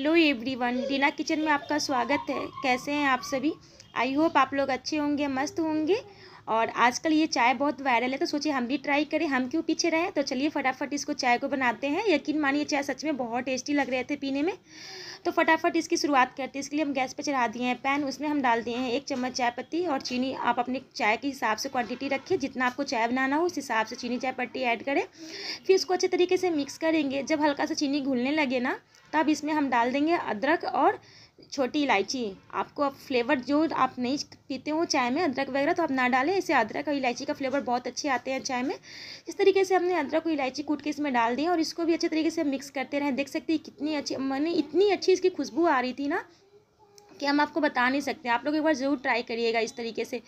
hello everyone Reena kitchen में आपका स्वागत है कैसे हैं आप सभी आई होप आप लोग अच्छे होंगे मस्त होंगे और आजकल ये चाय बहुत वायरल है तो सोचिए हम भी ट्राई करें हम क्यों पीछे रहे तो चलिए फटाफट इसको चाय को बनाते हैं यकीन मानिए चाय सच में बहुत टेस्टी लग रहे थे पीने में तो फटाफट इसकी शुरुआत करते हैं इसके लिए हम गैस पर चढ़ा दिए हैं पैन उसमें हम डाल दिए हैं एक चम्मच चाय पत्ती और चीनी आप अपने चाय के हिसाब से क्वांटिटी रखिए जितना आपको चाय बनाना हो उस हिसाब से चीनी चाय पत्ती ऐड करें फिर उसको अच्छे तरीके से मिक्स करेंगे जब हल्का सा चीनी घुलने लगे ना तब इसमें हम डाल देंगे अदरक और छोटी इलायची आपको अब फ्लेवर जो आप नहीं पीते हो चाय में अदरक वगैरह तो आप ना डालें इसे अदरक और इलायची का फ्लेवर बहुत अच्छे आते हैं चाय में इस तरीके से हमने अदरक और इलायची कूट के इसमें डाल दिए और इसको भी अच्छे तरीके से मिक्स करते रहें देख सकते हैं कितनी अच्छी मैंने इतनी अच्छी इसकी खुशबू आ रही थी ना कि हम आपको बता नहीं सकते आप लोग एक बार ज़रूर ट्राई करिएगा इस तरीके से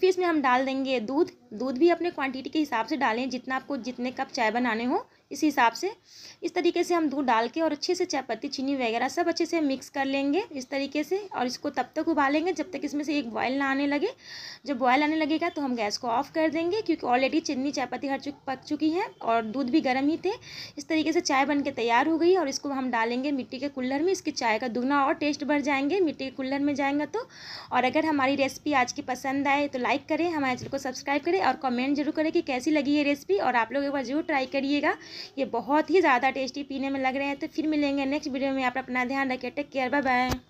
फिर इसमें हम डाल देंगे दूध दूध भी अपने क्वांटिटी के हिसाब से डालें जितना आपको जितने कप चाय बनाने हो इस हिसाब से इस तरीके से हम दूध डाल के और अच्छे से चायपत्ती चीनी वगैरह सब अच्छे से मिक्स कर लेंगे इस तरीके से और इसको तब तक उबालेंगे जब तक इसमें से एक बॉयल ना आने लगे जब बॉयल आने लगेगा तो हम गैस को ऑफ कर देंगे क्योंकि ऑलरेडी चीनी चायपत्ती हर चुक पक चुकी है और दूध भी गर्म ही थे इस तरीके से चाय बन के तैयार हो गई और इसको हम डालेंगे मिट्टी के कुल्लर में इसकी चाय का दुगना और टेस्ट बढ़ जाएंगे मिट्टी के कुल्लर में जाएंगे तो और अगर हमारी रेसिपी आज की पसंद आए तो लाइक करें हमारे चैनल को सब्सक्राइब करें और कमेंट जरूर करें कि कैसी लगी ये रेसिपी और आप लोग एक बार जरूर ट्राई करिएगा ये बहुत ही ज़्यादा टेस्टी पीने में लग रहे हैं तो फिर मिलेंगे नेक्स्ट वीडियो में आप अपना ध्यान रखिए टेक केयर बाय बाय